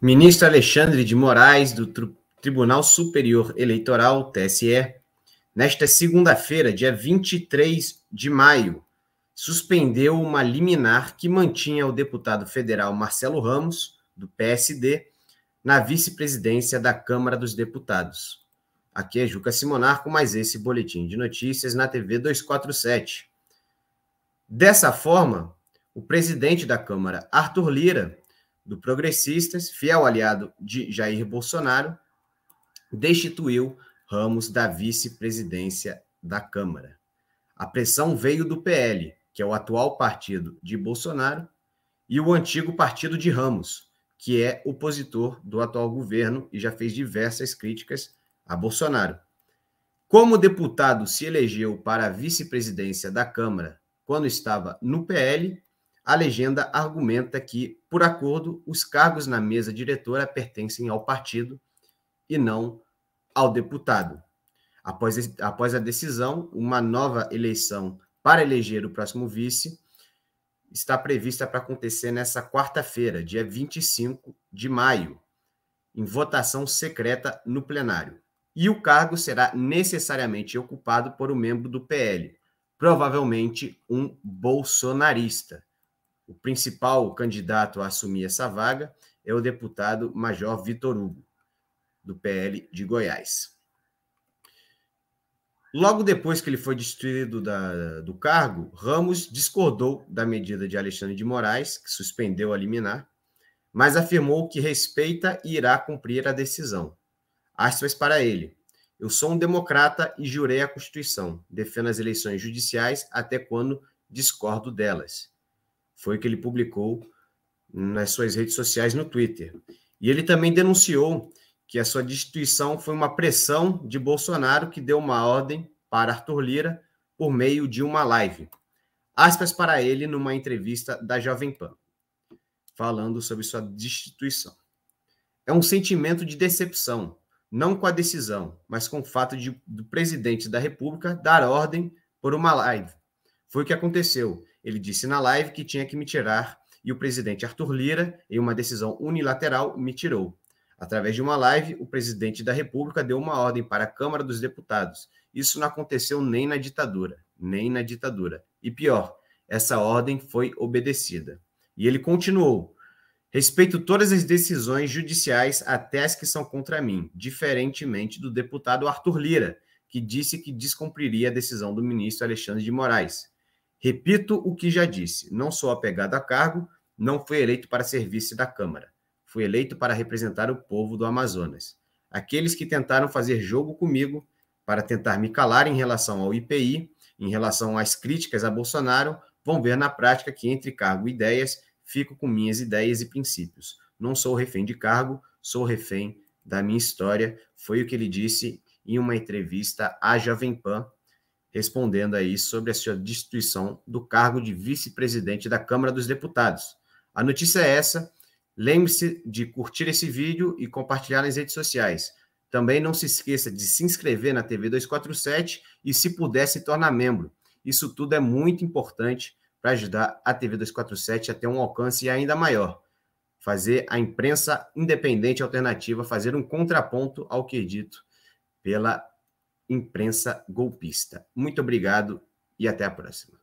Ministro Alexandre de Moraes, do Tribunal Superior Eleitoral, TSE, nesta segunda-feira, dia 23 de maio, suspendeu uma liminar que mantinha o deputado federal Marcelo Ramos, do PSD, na vice-presidência da Câmara dos Deputados. Aqui é Juca Simonar com mais esse boletim de notícias na TV 247. Dessa forma, o presidente da Câmara, Arthur Lira, do Progressistas, fiel aliado de Jair Bolsonaro, destituiu Ramos da vice-presidência da Câmara. A pressão veio do PL, que é o atual partido de Bolsonaro, e o antigo partido de Ramos, que é opositor do atual governo e já fez diversas críticas a Bolsonaro. Como deputado se elegeu para a vice-presidência da Câmara quando estava no PL, a legenda argumenta que, por acordo, os cargos na mesa diretora pertencem ao partido e não ao deputado. Após, após a decisão, uma nova eleição para eleger o próximo vice está prevista para acontecer nesta quarta-feira, dia 25 de maio, em votação secreta no plenário. E o cargo será necessariamente ocupado por um membro do PL, provavelmente um bolsonarista o principal candidato a assumir essa vaga é o deputado Major Vitor Hugo, do PL de Goiás. Logo depois que ele foi destituído da, do cargo, Ramos discordou da medida de Alexandre de Moraes, que suspendeu a liminar, mas afirmou que respeita e irá cumprir a decisão. Aspas para ele. Eu sou um democrata e jurei a Constituição. Defendo as eleições judiciais até quando discordo delas. Foi o que ele publicou nas suas redes sociais no Twitter. E ele também denunciou que a sua destituição foi uma pressão de Bolsonaro que deu uma ordem para Arthur Lira por meio de uma live. Aspas para ele numa entrevista da Jovem Pan, falando sobre sua destituição. É um sentimento de decepção, não com a decisão, mas com o fato de, do presidente da República dar ordem por uma live. Foi o que aconteceu. Ele disse na live que tinha que me tirar e o presidente Arthur Lira, em uma decisão unilateral, me tirou. Através de uma live, o presidente da República deu uma ordem para a Câmara dos Deputados. Isso não aconteceu nem na ditadura, nem na ditadura. E pior, essa ordem foi obedecida. E ele continuou: Respeito todas as decisões judiciais, até as que são contra mim, diferentemente do deputado Arthur Lira, que disse que descumpriria a decisão do ministro Alexandre de Moraes. Repito o que já disse: não sou apegado a cargo, não fui eleito para serviço da Câmara. Fui eleito para representar o povo do Amazonas. Aqueles que tentaram fazer jogo comigo para tentar me calar em relação ao IPI, em relação às críticas a Bolsonaro, vão ver na prática que entre cargo e ideias, fico com minhas ideias e princípios. Não sou refém de cargo, sou refém da minha história. Foi o que ele disse em uma entrevista à Jovem Pan respondendo aí sobre a sua destituição do cargo de vice-presidente da Câmara dos Deputados. A notícia é essa. Lembre-se de curtir esse vídeo e compartilhar nas redes sociais. Também não se esqueça de se inscrever na TV 247 e, se puder, se tornar membro. Isso tudo é muito importante para ajudar a TV 247 a ter um alcance ainda maior. Fazer a imprensa independente alternativa, fazer um contraponto ao que é dito pela imprensa golpista. Muito obrigado e até a próxima.